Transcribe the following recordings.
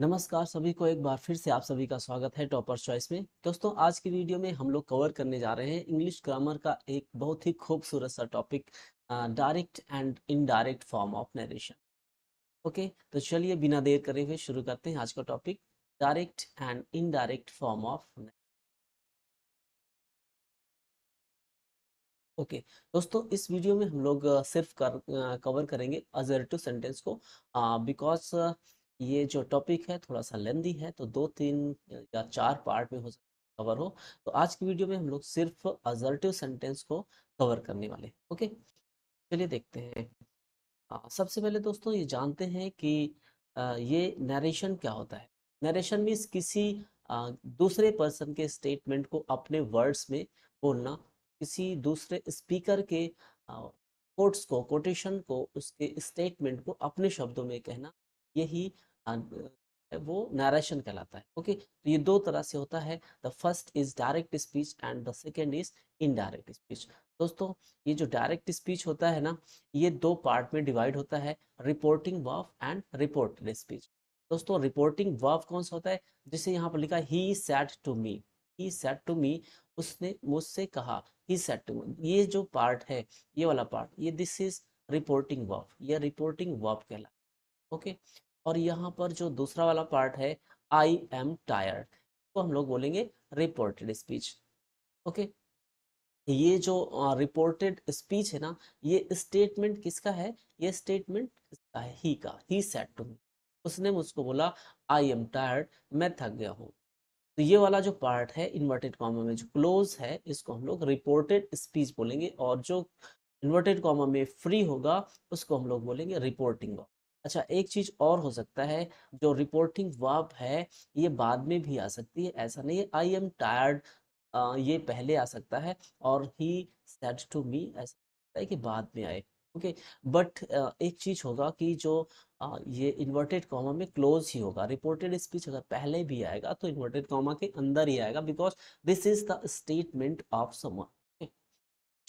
नमस्कार सभी को एक बार फिर से आप सभी का स्वागत है टॉपर चॉइस में दोस्तों आज की वीडियो में हम लोग कवर करने जा रहे हैं इंग्लिश ग्रामर का एक बहुत ही खूबसूरत सा topic direct and indirect form of narration okay तो चलिए बिना देर करे हुए शुरू करते हैं आज का topic direct and indirect form of okay okay, दोस्तों इस वीडियो में हम लोग सिर्फ कर, कवर करेंगे अजर सेंटेंस को बिकॉज ये जो टॉपिक है थोड़ा सा लेंदी है तो दो तीन या चार पार्ट में हो कवर हो तो आज की वीडियो में हम लोग सिर्फ अजर्टिव सेंटेंस को कवर करने वाले ओके चलिए देखते हैं आ, हाँ, सबसे पहले दोस्तों ये जानते हैं कि आ, ये नरेशन क्या होता है नरेशन मीन्स किसी आ, दूसरे पर्सन के स्टेटमेंट को अपने वर्ड्स में बोलना किसी दूसरे स्पीकर के कोट्स को कोटेशन को उसके स्टेटमेंट को अपने शब्दों में कहना यही वो नरेशन कहलाता है ओके तो ये दो तरह से होता है the first is direct speech and the second is indirect speech दोस्तों ये जो डायरेक्ट स्पीच होता है ना ये दो पार्ट में डिवाइड होता है reporting verb and reported speech दोस्तों रिपोर्टिंग वर्फ कौन सा होता है जिसे यहाँ पर लिखा he said to me he said to me उसने मुझसे कहा ही सेट टू मी ये जो पार्ट है ये वाला पार्ट ये दिस इज रिपोर्टिंग वर्फ ये रिपोर्टिंग वर्फ कहला ओके और यहाँ पर जो दूसरा वाला पार्ट है आई एम टायर्ड तो हम लोग बोलेंगे रिपोर्टेड स्पीच ओके ये जो रिपोर्टेड uh, स्पीच है ना ये स्टेटमेंट किसका है ये स्टेटमेंट किसका है ही का ही सेट टू मी उसने मुझको बोला आई एम टायर्ड मैं थक गया हूँ तो ये वाला जो पार्ट है इन्वर्टेड कॉमा में जो क्लोज है इसको हम लोग रिपोर्टेड स्पीच बोलेंगे और जो इन्वर्टेड कॉमा में फ्री होगा उसको हम लोग बोलेंगे रिपोर्टिंग अच्छा एक चीज और हो सकता है जो रिपोर्टिंग वर्ब है ये बाद में भी आ सकती है ऐसा नहीं है आई एम टायर्ड ये पहले आ सकता है और ही सेट टू मी ऐसा है कि बाद में आए ओके okay, बट uh, एक चीज होगा कि जो uh, ये इन्वर्टेड कॉमा में क्लोज ही होगा रिपोर्टेड स्पीच अगर पहले भी आएगा तो इन्वर्टेड कॉमा के अंदर ही आएगा because this is the statement of some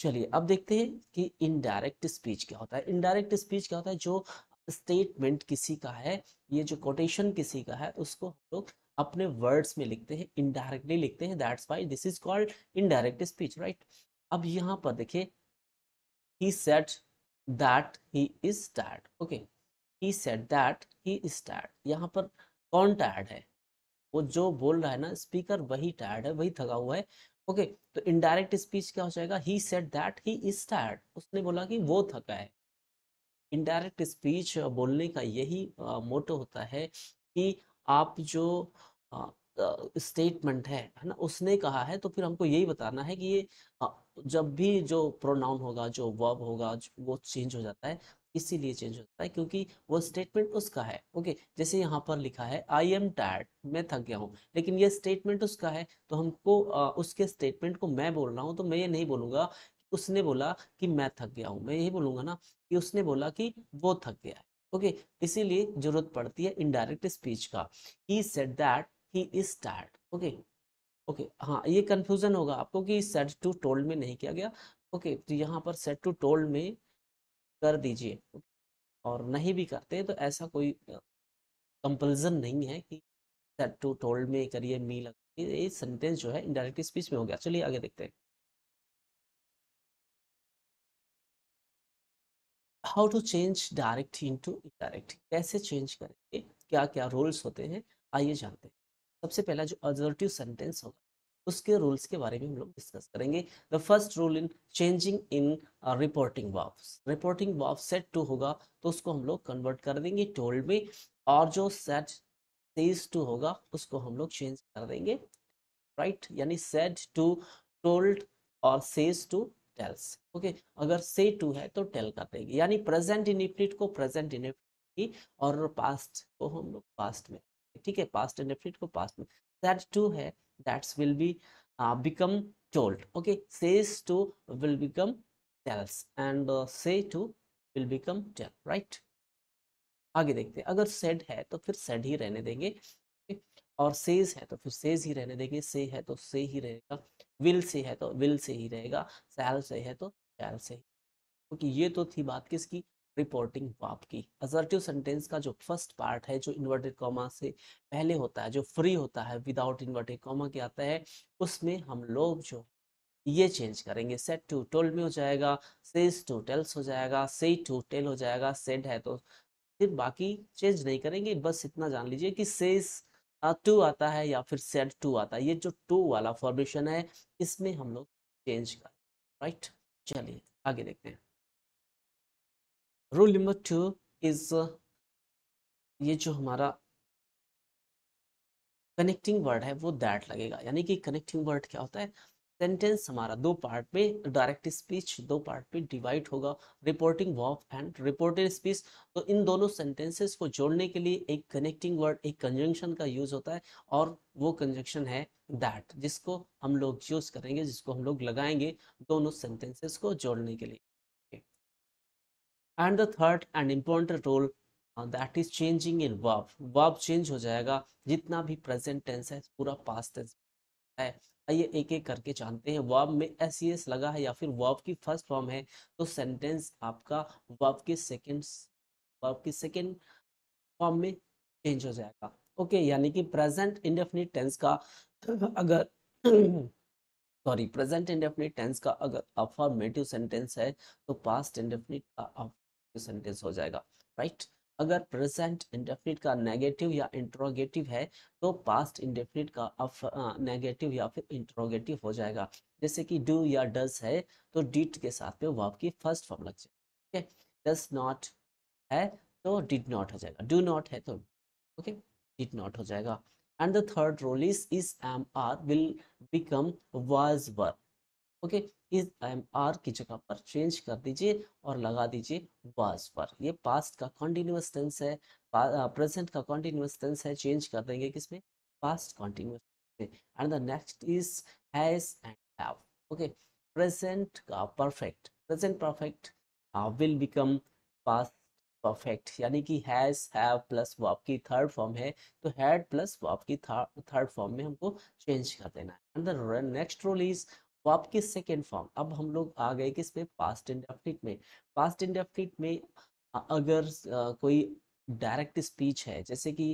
चलिए अब देखते हैं कि इनडायरेक्ट स्पीच क्या होता है इनडायरेक्ट स्पीच क्या होता है जो स्टेटमेंट किसी का है ये जो कोटेशन किसी का है उसको हम लोग अपने वर्ड्स में लिखते हैं इनडायरेक्टली लिखते हैं that's why this is called indirect speech right अब यहाँ पर देखिए he said that he is dad okay he said that he is dad यहाँ पर कौन टायर्ड है वो जो बोल रहा है ना स्पीकर वही टायर्ड है वही थका हुआ है ओके okay, तो इनडायरेक्ट स्पीच क्या हो जाएगा he said that he is tired उसने बोला कि वो थका है इनडायरेक्ट स्पीच बोलने का यही मोटो होता है कि आप जो स्टेटमेंट है है ना उसने कहा है तो फिर हमको यही बताना है कि ये जब भी जो प्रोनाउन होगा जो वर्ब होगा वो चेंज हो जाता है इसीलिए चेंज हो जाता है क्योंकि वो स्टेटमेंट उसका है ओके जैसे यहाँ पर लिखा है आई एम टायर्ड मैं थक गया हूँ लेकिन ये स्टेटमेंट उसका है तो हमको उसके स्टेटमेंट को मैं बोल रहा हूँ तो मैं ये नहीं बोलूँगा उसने बोला कि मैं थक गया हूँ मैं यही बोलूंगा ना कि उसने बोला कि वो थक गया है ओके इसीलिए जरूरत पड़ती है इनडायरेक्ट स्पीच का he said that he is tired okay okay हाँ ये कंफ्यूजन होगा आपको कि सेट टू टोल्ड में नहीं किया गया ओके okay, तो यहाँ पर सेट टू टोल्ड में कर दीजिए okay, और नहीं भी करते तो ऐसा कोई कंपल्सन नहीं है कि सेट टू टोल्ड में करिए मी लग ये सेंटेंस जो है इनडायरेक्ट स्पीच में हो गया चलिए आगे देखते हैं how to change direct into indirect कैसे चेंज करेंगे क्या क्या रोल्स होते हैं आइए जानते हैं सबसे पहला जो अजर्टिव सेंटेंस होगा उसके रूल्स के बारे में हम लोग डिस्कस करेंगे the first rule in changing in reporting verbs reporting verb said to होगा तो उसको हम लोग कन्वर्ट कर देंगे टोल्ड में और जो सेट सेज टू होगा उसको हम लोग चेंज कर देंगे राइट right? यानी सेट टू टोल्ड और सेज टू टेल्स ओके अगर से टू है तो टेल कर देगी यानी प्रेजेंट इनिफिनिट को प्रेजेंट इनिफिनिट और पास्ट को हम लोग पास्ट में ठीक है पास्ट इनिफिनिट को पास्ट में दैट टू है that's will be become told okay says to will become tells and say to will become tell right आगे देखते हैं अगर सेड है तो फिर सेड ही रहने देंगे और सेज है तो फिर सेज ही रहने देंगे से है तो से ही रहेगा विल से है तो विल से ही रहेगा सैल से है तो सैल से ही क्योंकि ये तो थी बात किसकी रिपोर्टिंग वाप की असर्टिव सेंटेंस का जो फर्स्ट पार्ट है जो इन्वर्टेड कॉमा से पहले होता है जो फ्री होता है विदाउट इन्वर्टेड कॉमा के आता है उसमें हम लोग जो ये चेंज करेंगे सेट टू टोल में हो जाएगा सेज टू टेल्स हो जाएगा से टू टेल हो जाएगा सेड है तो फिर बाकी चेंज नहीं करेंगे बस इतना जान लीजिए कि सेज टू आता है या फिर सेट टू आता है ये जो टू वाला फॉर्मेशन है इसमें हम लोग चेंज कर राइट चलिए आगे देखते हैं रूल नंबर टू इज ये जो हमारा कनेक्टिंग वर्ड है वो दैट लगेगा यानी कि कनेक्टिंग वर्ड क्या होता है सेंटेंस हमारा दो पार्ट में डायरेक्ट स्पीच दो पार्ट में डिवाइड होगा reporting verb and reported speech तो इन दोनों सेंटेंसेस को जोड़ने के लिए एक कनेक्टिंग वर्ड एक कंजंक्शन का यूज होता है और वो कंजंक्शन है दैट जिसको हम लोग यूज करेंगे जिसको हम लोग लगाएंगे दोनों सेंटेंसेस को जोड़ने के लिए and the third and important rule that is changing in verb verb change हो जाएगा जितना भी प्रेजेंट टेंस है पूरा पास्ट टेंस है आइए एक एक करके जानते हैं वर्ब में एस एस e लगा है या फिर वर्ब की फर्स्ट फॉर्म है तो सेंटेंस आपका वर्ब के सेकेंड वर्ब की सेकेंड फॉर्म में चेंज हो जाएगा ओके यानी कि प्रेजेंट इंडेफिनिट टेंस का अगर सॉरी प्रेजेंट इंडेफिनिट टेंस का अगर अफॉर्मेटिव सेंटेंस है तो पास्ट इंडेफिनिट का सेंटेंस हो जाएगा राइट right? अगर प्रेजेंट इंडेफिनिट का नेगेटिव या इंट्रोगेटिव है तो पास्ट इंडेफिनिट का अफ नेगेटिव या फिर इंट्रोगेटिव हो जाएगा जैसे कि डू या डज है तो डिट के साथ में वर्ब की फर्स्ट फॉर्म लग जाएगी ठीक है डज नॉट है तो डिड नॉट हो जाएगा डू नॉट है तो ओके डिड नॉट हो जाएगा and the third rule is is am are will become was were okay इस एम आर की जगह पर चेंज कर दीजिए और लगा दीजिए वाज पर ये पास्ट का कॉन्टिन्यूस टेंस है प्रेजेंट का कॉन्टिन्यूस टेंस है चेंज कर देंगे किसमें past continuous and the next is has and have okay present का perfect present perfect will become past perfect यानी कि हैज हैव प्लस वर्ब की थर्ड फॉर्म है तो हैड प्लस वर्ब की थर्ड फॉर्म में हमको चेंज कर देना है and the next rule is वो तो आपकी सेकेंड फॉर्म अब हम लोग आ गए किस पे पास्ट इंडेफिनिट में पास्ट इंडेफिनिट में अगर आ, कोई डायरेक्ट स्पीच है जैसे कि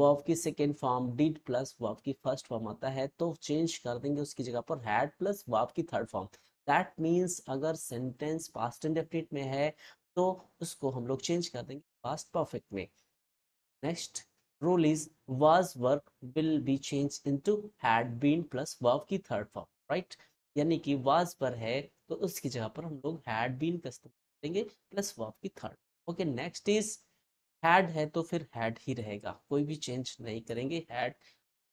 वर्ब की second form did plus verb की फर्स्ट फॉर्म आता है तो चेंज कर देंगे उसकी जगह पर हैड प्लस वर्ब की थर्ड फॉर्म दैट मींस अगर सेंटेंस पास्ट इंडेफिनिट में है तो उसको हम लोग चेंज कर देंगे पास्ट परफेक्ट में next rule is was verb will be change into had been plus verb की थर्ड फॉर्म राइट यानी कि वाज पर है तो उसकी जगह पर हम लोग हैड बीन का इस्तेमाल करेंगे प्लस वर्ब की third okay next is had है तो फिर हैड ही रहेगा कोई भी चेंज नहीं करेंगे हैड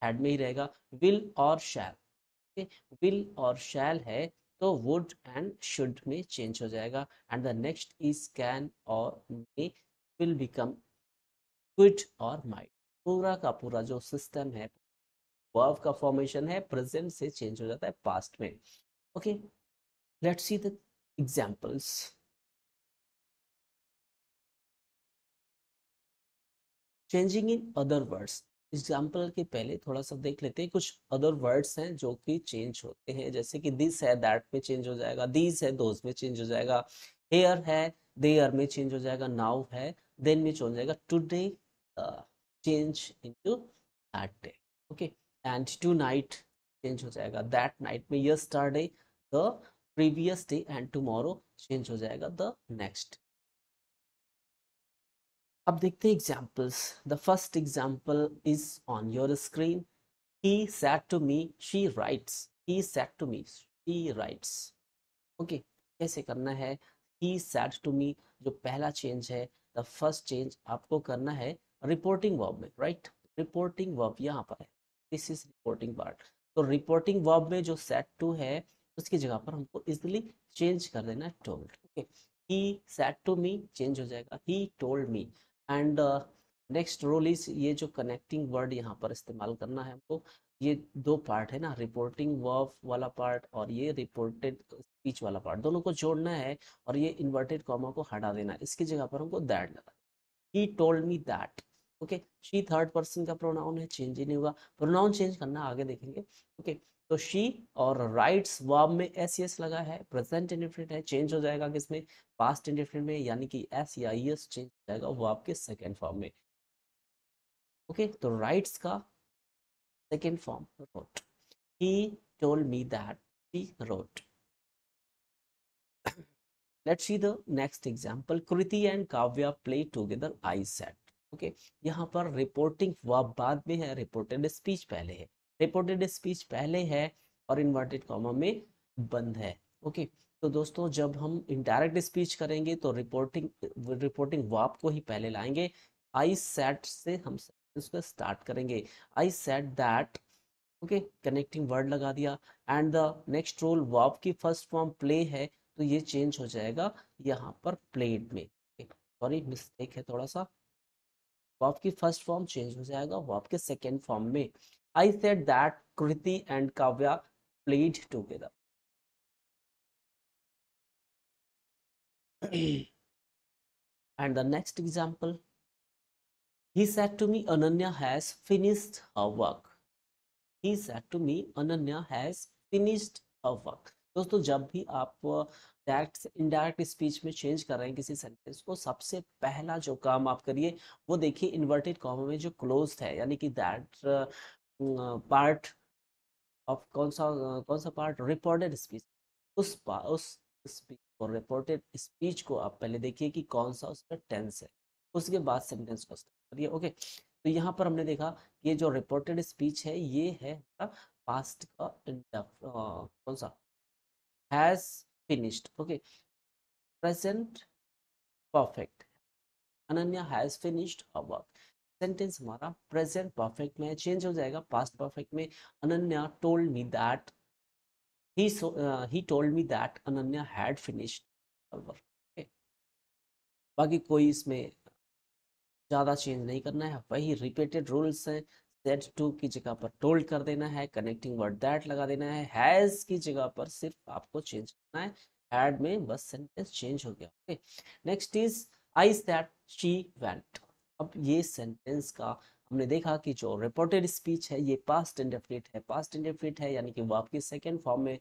हैड में ही रहेगा विल और शैल ओके विल और शैल है तो वुड एंड शुड में चेंज हो जाएगा and the next is can और मे विल बिकम क्विट और माइट पूरा का पूरा जो सिस्टम है वर्ब का फॉर्मेशन है प्रेजेंट से चेंज हो जाता है पास्ट में okay let's see the examples changing in other words example के पहले थोड़ा सा देख लेते हैं कुछ अदर वर्ड्स हैं जो कि चेंज होते हैं जैसे कि दिस है दैट में चेंज हो जाएगा दिस है दोज में चेंज हो जाएगा हेयर है देयर में चेंज हो जाएगा नाउ है देन में चेंज हो जाएगा today change into that day okay and tonight change हो जाएगा दैट नाइट में yesterday the previous day and tomorrow change हो जाएगा द नेक्स्ट अब देखते हैं examples the first example is on your screen he said to me she writes he said to me she writes okay कैसे करना है ही said to मी जो पहला चेंज है द फर्स्ट चेंज आपको करना है रिपोर्टिंग वर्ब में राइट रिपोर्टिंग वर्ब यहाँ पर है दिस इज रिपोर्टिंग पार्ट तो रिपोर्टिंग वर्ब में जो सेट टू है उसकी जगह पर हमको इजिली चेंज कर देना है told okay he said to me change हो जाएगा he told me and next rule is ये जो कनेक्टिंग वर्ड यहाँ पर इस्तेमाल करना है हमको ये दो पार्ट है ना रिपोर्टिंग वर्ब वाला पार्ट और ये रिपोर्टेड स्पीच वाला पार्ट दोनों को जोड़ना है और ये इन्वर्टेड कॉमा को हटा देना इसकी जगह पर हमको दैट लगा he told me that okay she third person का प्रोनाउन है चेंज ही नहीं हुआ प्रोनाउन चेंज करना आगे देखेंगे ओके तो शी और राइट्स वर्ब में एस एस लगा है प्रेजेंट इंडिफरेंट है चेंज हो जाएगा किसमें पास्ट इंडिफरेंट में यानी कि एस या एस चेंज हो जाएगा वर्ब के सेकेंड फॉर्म में ओके तो राइट्स का second form wrote he told me that she wrote Let's see the next example. Kriti and Kavya play together, I said. Okay यहाँ पर रिपोर्टिंग वर्ब बाद में है रिपोर्टेड स्पीच पहले है रिपोर्टेड स्पीच पहले है और इन्वर्टेड कॉमा में बंद है ओके तो दोस्तों जब हम इनडायरेक्ट स्पीच करेंगे तो रिपोर्टिंग रिपोर्टिंग वाप को ही पहले लाएंगे आई सेट से हम उसको स्टार्ट करेंगे I said that okay connecting word लगा दिया एंड द नेक्स्ट रोल वाप की फर्स्ट फॉर्म प्ले है तो ये चेंज हो जाएगा यहाँ पर प्लेड में सॉरी मिस्टेक है थोड़ा सा वो आपकी फर्स्ट फॉर्म चेंज हो जाएगा वो आपके सेकेंड फॉर्म में I said that Kriti and Kavya played together and the next example he said to me ananya has finished her work he said to me ananya has finished her work दोस्तों जब भी आप direct indirect speech में change कर रहे हैं किसी sentence को सबसे पहला जो काम आप करिए वो देखिए इन्वर्टेड कॉमा में जो क्लोज है यानी कि दैट पार्ट ऑफ कौन सा कौन सा पार्ट रिपोर्टेड स्पीच उस उस स्पीच को रिपोर्टेड स्पीच को आप पहले देखिए कि कौन सा उसका टेंस है उसके बाद सेंटेंस को करिए ओके तो यहाँ पर हमने देखा ये जो रिपोर्टेड स्पीच है ये है पास्ट का कौन सा has finished okay present perfect Ananya has finished her work sentence हमारा प्रेजेंट परफेक्ट में चेंज हो जाएगा पास्ट परफेक्ट में Ananya told me that he he told me that Ananya had finished work बाकी कोई इसमें ज़्यादा चेंज नहीं करना है वही रिपीटेड रूल्स हैं सेट टू की जगह पर टोल्ड कर देना है कनेक्टिंग वर्ड दैट लगा देना है हैज की जगह पर सिर्फ आपको चेंज करना है हैड में बस सेंटेंस चेंज हो गया okay next is I said that she went अब ये सेंटेंस का हमने देखा कि जो रिपोर्टेड स्पीच है ये पास्ट इंडेफिनिट है पास्ट इंडेफिनिट है यानी कि वो आपके सेकेंड फॉर्म में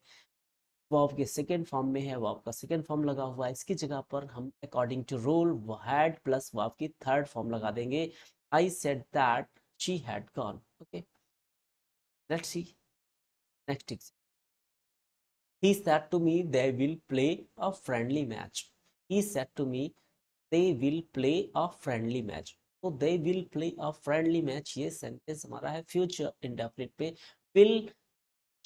वो आपके सेकेंड फॉर्म में है वो आपका सेकेंड फॉर्म लगा हुआ है इसकी जगह पर हम according to rule had plus वो आपकी थर्ड फॉर्म लगा देंगे I said that she had gone okay let's see next example he said to me they will play a friendly match he said to me they will play a friendly match so they will play a friendly match ye sentence hamara hai future indefinite pe will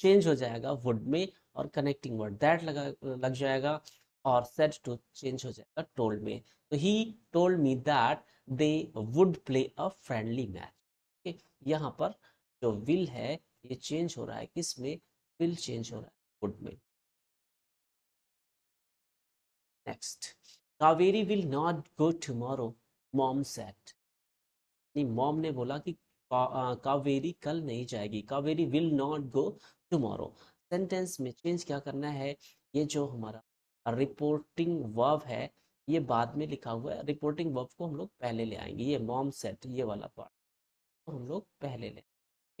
change ho jayega would mein aur connecting word that laga lag jayega aur said to change ho jayega told में so he told me that they would play a friendly match यहाँ पर जो will है ये change हो रहा है किस में विल चेंज हो रहा है वुड में next Kaveri will not go tomorrow mom said नहीं मॉम ने बोला कि का, कावेरी कल नहीं जाएगी Kaveri will not go tomorrow sentence में चेंज क्या करना है ये जो हमारा रिपोर्टिंग वर्ब है ये बाद में लिखा हुआ है रिपोर्टिंग वर्ब को हम लोग पहले ले आएंगे ये मॉम सेट ये वाला पार्ट हम लोग पहले लें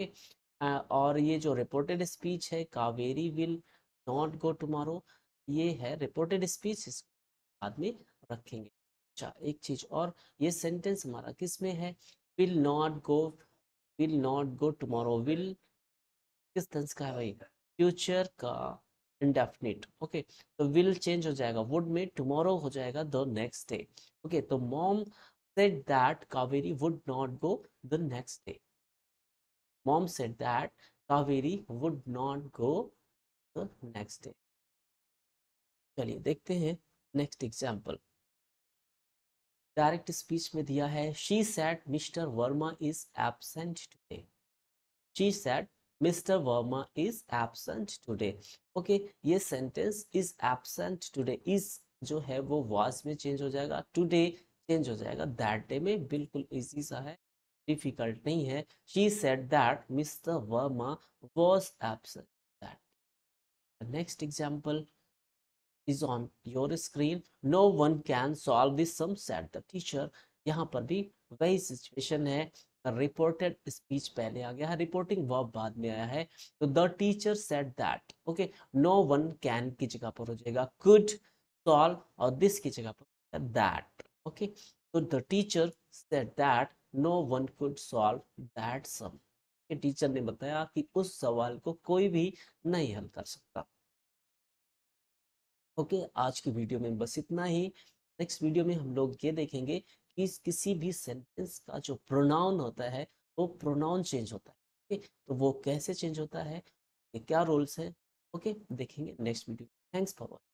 ओके और ये जो रिपोर्टेड स्पीच है Kaveri will not go tomorrow ये है रिपोर्टेड स्पीच बाद में रखेंगे अच्छा एक चीज और ये सेंटेंस हमारा किस में है will not go will not go tomorrow will किस टेंस का है भाई फ्यूचर का इंडेफिनिट ओके तो विल चेंज हो जाएगा वुड में टुमारो हो जाएगा द नेक्स्ट डे ओके तो mom said that Kaveri would not go the next day. Mom said that Kaveri would not go the next day. चलिए देखते हैं नेक्स्ट एग्जाम्पल डायरेक्ट स्पीच में दिया है she said Mister Verma is absent today she said Mister Verma is absent today okay ये sentence is absent today is जो है वो वॉज में चेंज हो जाएगा टुडे चेंज हो जाएगा दैट डे में बिल्कुल इजी सा है डिफिकल्ट नहीं है she said that Mister Verma was absent that next example is on your screen no one can solve this sum said the teacher यहाँ पर भी वही सिचुएशन है रिपोर्टेड स्पीच पहले आ गया है रिपोर्टिंग वर्ब बाद में आया है तो the teacher said that okay no one can की जगह पर हो जाएगा कुड सॉल्व और दिस की जगह पर that okay so the teacher said that no one could solve that sum के टीचर ने बताया कि उस सवाल को कोई भी नहीं हल कर सकता ओके okay, आज की वीडियो में बस इतना ही नेक्स्ट वीडियो में हम लोग ये देखेंगे कि किसी भी सेंटेंस का जो प्रोनाउन होता है वो प्रोनाउन चेंज होता है ओके तो वो कैसे चेंज होता है क्या रोल्स हैं ओके देखेंगे next video thanks for watching